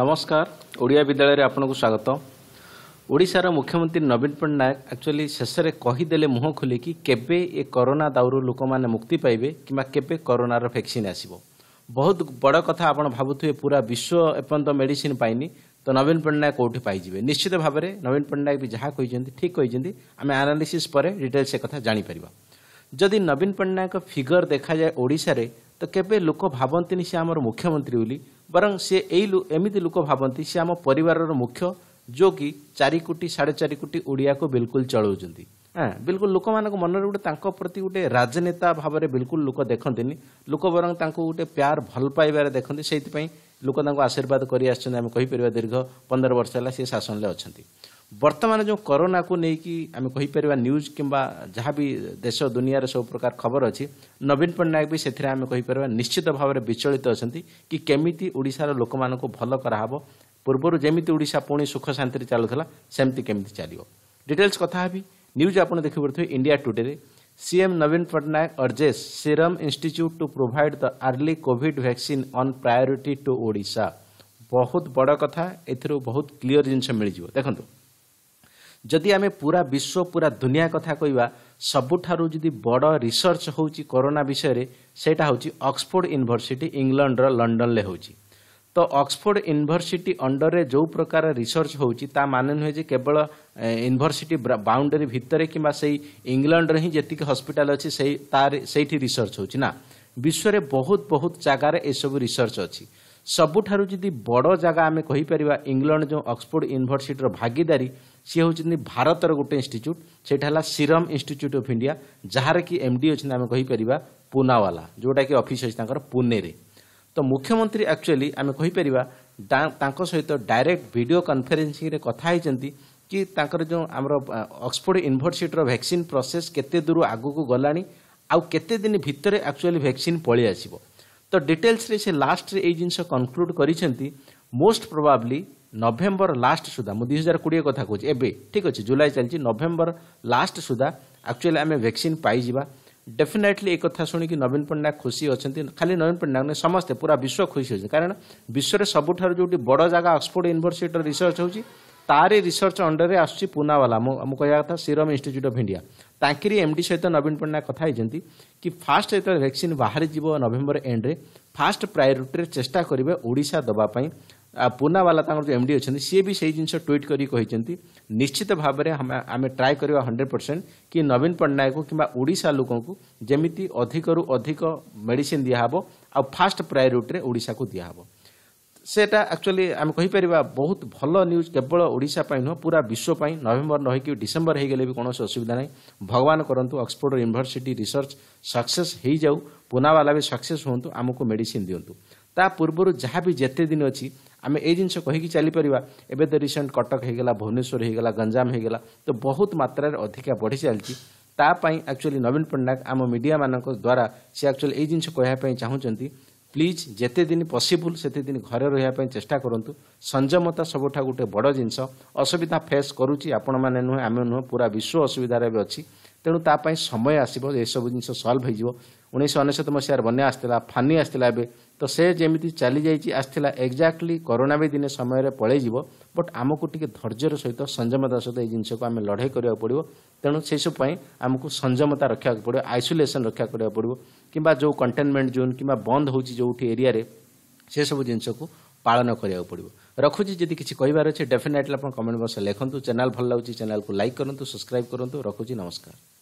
ନମସ୍କାର ଓଡ଼ିଆ ବିଦ୍ୟାଳୟରେ ଆପଣଙ୍କୁ ସ୍ୱାଗତ ଓଡ଼ିଶାର ମୁଖ୍ୟମନ୍ତ୍ରୀ ନବୀନ ପଟ୍ଟନାୟକ ଆକ୍ଚୁଆଲି ଶେଷରେ କହିଦେଲେ ମୁହଁ ଖୋଲିକି କେବେ ଏ କରୋନା ଦାଉରୁ ଲୋକମାନେ ମୁକ୍ତି ପାଇବେ କିମ୍ବା କେବେ କରୋନାର ଭ୍ୟାକ୍ସିନ୍ ଆସିବ ବହୁତ ବଡ଼ କଥା ଆପଣ ଭାବୁଥିବେ ପୁରା ବିଶ୍ୱ ଏପର୍ଯ୍ୟନ୍ତ ମେଡିସିନ୍ ପାଇନି ତ ନବୀନ ପଟ୍ଟନାୟକ କେଉଁଠି ପାଇଯିବେ ନିଶ୍ଚିତ ଭାବରେ ନବୀନ ପଟ୍ଟନାୟକ ବି ଯାହା କହିଛନ୍ତି ଠିକ୍ କହିଛନ୍ତି ଆମେ ଆନାଲିସିସ୍ ପରେ ଡିଟେଲ୍ସ ଏ କଥା ଜାଣିପାରିବା ଯଦି ନବୀନ ପଟ୍ଟନାୟକ ଫିଗର ଦେଖାଯାଏ ଓଡ଼ିଶାରେ ତ କେବେ ଲୋକ ଭାବନ୍ତିନି ସେ ଆମର ମୁଖ୍ୟମନ୍ତ୍ରୀ ବୋଲି ବରଂ ସେ ଏଇ ଏମିତି ଲୋକ ଭାବନ୍ତି ସେ ଆମ ପରିବାରର ମୁଖ୍ୟ ଯେଉଁକି ଚାରି କୋଟି ସାଢ଼େ ଚାରି କୋଟି ଓଡ଼ିଆକୁ ବିଲକୁଲ ଚଳାଉଛନ୍ତି ହଁ ବିଲକୁଲ ଲୋକମାନଙ୍କ ମନରେ ଗୋଟେ ତାଙ୍କ ପ୍ରତି ଗୋଟେ ରାଜନେତା ଭାବରେ ବିଲକୁଲ ଲୋକ ଦେଖନ୍ତିନି ଲୋକ ବରଂ ତାଙ୍କୁ ଗୋଟେ ପ୍ୟାର ଭଲ ପାଇବାରେ ଦେଖନ୍ତି ସେଇଥିପାଇଁ ଲୋକ ତାଙ୍କୁ ଆଶୀର୍ବାଦ କରି ଆସିଛନ୍ତି ଆମେ କହିପାରିବା ଦୀର୍ଘ ପନ୍ଦର ବର୍ଷ ହେଲା ସେ ଶାସନରେ ଅଛନ୍ତି बर्तमान जो करोना को लेकिन आम कहीपर न्यूज कि जहाँ भी देश दुनिया सब प्रकार खबर अच्छी नवीन पट्टनायक भी से आम कहीपर निश्चित भाव में विचलित अच्छा कि केमी ओडार लोक मान भल कराव पूर्व जमी पुणी सुख शांति चलूला सेमती केमी चलो डिटेल्स कथी न्यूज आप देख पड़े India Today CM Naveen Patnaik urges Serum Institute to provide the early code vaccine and priority to Odisha बहुत बड़ कथ ए बहुत क्लीयर जिनस मिल जाव देखो ଯଦି ଆମେ ପୁରା ବିଶ୍ୱ ପୁରା ଦୁନିଆ କଥା କହିବା ସବୁଠାରୁ ଯଦି ବଡ଼ ରିସର୍ଚ୍ଚ ହେଉଛି କରୋନା ବିଷୟରେ ସେଇଟା ହେଉଛି ଅକ୍ସଫୋର୍ଡ ୟୁନିଭର୍ସିଟି ଇଂଲଣ୍ଡର ଲଣ୍ଡନରେ ହେଉଛି ତ ଅକ୍ସଫୋର୍ଡ ୟୁନିଭର୍ସିଟି ଅଣ୍ଡରରେ ଯେଉଁ ପ୍ରକାର ରିସର୍ଚ୍ଚ ହେଉଛି ତା ମାନେ ନୁହେଁ ଯେ କେବଳ ୟୁନିଭର୍ସିଟି ବାଉଣ୍ଡରୀ ଭିତରେ କିମ୍ବା ସେଇ ଇଂଲଣ୍ଡରେ ହିଁ ଯେତିକି ହସ୍ପିଟାଲ ଅଛି ସେଇ ତା ସେଇଠି ରିସର୍ଚ୍ଚ ହେଉଛି ନା ବିଶ୍ୱରେ ବହୁତ ବହୁତ ଜାଗାରେ ଏସବୁ ରିସର୍ଚ୍ଚ ଅଛି ସବୁଠାରୁ ଯଦି ବଡ଼ ଜାଗା ଆମେ କହିପାରିବା ଇଂଲଣ୍ଡ ଯେଉଁ ଅକ୍ସଫୋର୍ଡ଼ ୟୁନିଭର୍ସିଟିର ଭାଗିଦାରୀ ସିଏ ହେଉଛନ୍ତି ଭାରତର ଗୋଟେ ଇନଷ୍ଟିଚ୍ୟୁଟ୍ ସେଇଟା ହେଲା ସିରମ୍ ଇନଷ୍ଟିଚ୍ୟୁଟ୍ ଅଫ୍ ଇଣ୍ଡିଆ ଯାହାର କି ଏମ୍ ଡି ଅଛନ୍ତି ଆମେ କହିପାରିବା ପୁନାୱାଲା ଯେଉଁଟାକି ଅଫିସ୍ ଅଛି ତାଙ୍କର ପୁନେରେ ତ ମୁଖ୍ୟମନ୍ତ୍ରୀ ଆକ୍ଚୁଆଲି ଆମେ କହିପାରିବା ତାଙ୍କ ସହିତ ଡାଇରେକ୍ଟ ଭିଡ଼ିଓ କନଫରେନ୍ସିଂରେ କଥା ହେଇଛନ୍ତି କି ତାଙ୍କର ଯେଉଁ ଆମର ଅକ୍ସଫୋର୍ଡ଼ ୟୁନିଭର୍ସିଟିର ଭ୍ୟାକ୍ସିନ୍ ପ୍ରୋସେସ୍ କେତେ ଦୂର ଆଗକୁ ଗଲାଣି ଆଉ କେତେ ଦିନ ଭିତରେ ଆକ୍ଚୁଆଲି ଭ୍ୟାକ୍ସିନ୍ ପଳେଇ ଆସିବ ତ ଡିଟେଲ୍ସରେ ସେ ଲାଷ୍ଟରେ ଏଇ ଜିନିଷ କନକ୍ଲୁଡ଼ କରିଛନ୍ତି ମୋଷ୍ଟ ପ୍ରୋବାବ୍ଲି ନଭେମ୍ବର ଲାଷ୍ଟ ସୁଦ୍ଧା ମୁଁ ଦୁଇ ହଜାର କୋଡ଼ିଏ କଥା କହୁଛି ଏବେ ଠିକ୍ ଅଛି ଜୁଲାଇ ଚାଲିଛି ନଭେମ୍ବର ଲାଷ୍ଟ ସୁଦ୍ଧା ଆକ୍ଚୁଆଲି ଆମେ ଭ୍ୟାକ୍ସିନ୍ ପାଇଯିବା ଡେଫିନେଟଲି ଏ କଥା ଶୁଣିକି ନବୀନ ପଟ୍ଟନାୟକ ଖୁସି ଅଛନ୍ତି ଖାଲି ନବୀନ ପଟ୍ଟନାୟକ ନୁହେଁ ସମସ୍ତେ ପୁରା ବିଶ୍ୱ ଖୁସି ଅଛନ୍ତି କାରଣ ବିଶ୍ୱରେ ସବୁଠାରୁ ଯେଉଁଠି ବଡ଼ ଜାଗା ଅକ୍ସଫୋର୍ଡ଼ ୟୁନିଭର୍ସିଟିର ରିସର୍ଚ୍ଚ ହେଉଛି ତାର ରିସର୍ଚ୍ଚ ଅଣ୍ଡରରେ ଆସୁଛି ପୁନାବାଲା ମୁଁ କହିବା କଥା ସିରମ ଇନଷ୍ଟିଚ୍ୟୁଟ୍ ଅଫ୍ ଇଣ୍ଡିଆ ତାଙ୍କରି ଏମ୍ ଡି ସହିତ ନବୀନ ପଟ୍ଟନାୟକ କଥା ହେଇଛନ୍ତି କି ଫାଷ୍ଟ ଯେତେବେଳେ ଭ୍ୟାକ୍ସିନ୍ ବାହାରିଯିବ ନଭେମ୍ବର ଏଣ୍ଡରେ ଫାଷ୍ଟ ପ୍ରାୟୋରିଟିରେ ଚେଷ୍ଟା କରିବେ ଓଡ଼ିଶା ଦେବା ପାଇଁ ପୁନାବାଲା ତାଙ୍କର ଯେଉଁ ଏମ୍ ଡି ଅଛନ୍ତି ସିଏ ବି ସେଇ ଜିନିଷ ଟ୍ୱିଟ୍ କରି କହିଛନ୍ତି ନିଶ୍ଚିତ ଭାବରେ ଆମେ ଟ୍ରାଏ କରିବା ହଣ୍ଡ୍ରେଡ୍ ପରସେଣ୍ଟ କି ନବୀନ ପଟ୍ଟନାୟକ କିମ୍ବା ଓଡ଼ିଶା ଲୋକଙ୍କୁ ଯେମିତି ଅଧିକରୁ ଅଧିକ ମେଡିସିନ୍ ଦିଆହେବ ଆଉ ଫାଷ୍ଟ ପ୍ରାୟୋରିଟିରେ ଓଡ଼ିଶାକୁ ଦିଆହେବ ସେଟା ଆକ୍ଚୁଆଲି ଆମେ କହିପାରିବା ବହୁତ ଭଲ ନ୍ୟୁଜ୍ କେବଳ ଓଡ଼ିଶା ପାଇଁ ନୁହଁ ପୁରା ବିଶ୍ୱ ପାଇଁ ନଭେମ୍ବର ନ ହୋଇକି ଡିସେମ୍ବର ହୋଇଗଲେ ବି କୌଣସି ଅସୁବିଧା ନାହିଁ ଭଗବାନ କରନ୍ତୁ ଅକ୍ସଫୋର୍ଡ଼ ୟୁନିଭର୍ସିଟି ରିସର୍ଚ୍ଚ ସକ୍ସେସ୍ ହୋଇଯାଉ ପୁନାବାଲା ବି ସକ୍ସେସ୍ ହୁଅନ୍ତୁ ଆମକୁ ମେଡ଼ିସିନ୍ ଦିଅନ୍ତୁ ତା ପୂର୍ବରୁ ଯାହା ବି ଯେତେ ଦିନ ଅଛି ଆମେ ଏଇ ଜିନିଷ କହିକି ଚାଲିପାରିବା ଏବେ ତ ରିସେଣ୍ଟ କଟକ ହୋଇଗଲା ଭୁବନେଶ୍ୱର ହୋଇଗଲା ଗଞ୍ଜାମ ହୋଇଗଲା ତ ବହୁତ ମାତ୍ରାରେ ଅଧିକା ବଢ଼ି ଚାଲିଛି ତା ପାଇଁ ଆକ୍ଚୁଆଲି ନବୀନ ପଟ୍ଟନାୟକ ଆମ ମିଡ଼ିଆମାନଙ୍କ ଦ୍ୱାରା ସେ ଆକ୍ଚୁଆଲି ଏଇ ଜିନିଷ କହିବା ପାଇଁ ଚାହୁଁଛନ୍ତି ପ୍ଲିଜ୍ ଯେତେ ଦିନ ପସିବୁଲ୍ ସେତେଦିନ ଘରେ ରହିବା ପାଇଁ ଚେଷ୍ଟା କରନ୍ତୁ ସଂଯମତା ସବୁଠାରୁ ଗୋଟେ ବଡ଼ ଜିନିଷ ଅସୁବିଧା ଫେସ୍ କରୁଛି ଆପଣମାନେ ନୁହେଁ ଆମେ ନୁହେଁ ପୁରା ବିଶ୍ୱ ଅସୁବିଧାରେ ବି ଅଛି ତେଣୁ ତା ପାଇଁ ସମୟ ଆସିବ ଏସବୁ ଜିନିଷ ସଲ୍ଭ ହୋଇଯିବ ଉଣେଇଶହ ଅନେଶତ ମସିହାରେ ବନ୍ୟା ଆସିଥିଲା ଫାନି ଆସିଥିଲା ଏବେ ତ ସେ ଯେମିତି ଚାଲିଯାଇଛି ଆସିଥିଲା ଏକ୍ଜାକ୍ଟଲି କରୋନା ବି ଦିନେ ସମୟରେ ପଳେଇଯିବ ବଟ୍ ଆମକୁ ଟିକେ ଧୈର୍ଯ୍ୟର ସହିତ ସଂଯମତା ସହିତ ଏଇ ଜିନିଷକୁ ଆମେ ଲଢ଼େଇ କରିବାକୁ ପଡ଼ିବ ତେଣୁ ସେସବୁ ପାଇଁ ଆମକୁ ସଂଯମତା ରଖିବାକୁ ପଡ଼ିବ ଆଇସୋଲେସନ୍ ରଖିବାକୁ ପଡ଼ିବାକୁ ପଡ଼ିବ କିମ୍ବା ଯେଉଁ କଣ୍ଟେନମେଣ୍ଟ ଜୋନ୍ କିମ୍ବା ବନ୍ଦ ହେଉଛି ଯେଉଁଠି ଏରିଆରେ ସେସବୁ ଜିନିଷକୁ ପାଳନ କରିବାକୁ ପଡ଼ିବ ରଖୁଛି ଯଦି କିଛି କହିବାର ଅଛି ଡେଫିନେଟ୍ଲି ଆପଣ କମେଣ୍ଟ ବକ୍ସରେ ଲେଖନ୍ତୁ ଚ୍ୟାନେଲ୍ ଭଲ ଲାଗୁଛି ଚ୍ୟାନେଲ୍କୁ ଲାଇକ୍ କରନ୍ତୁ ସବସ୍କ୍ରାଇବ୍ କରନ୍ତୁ ରଖୁଛି ନମସ୍କାର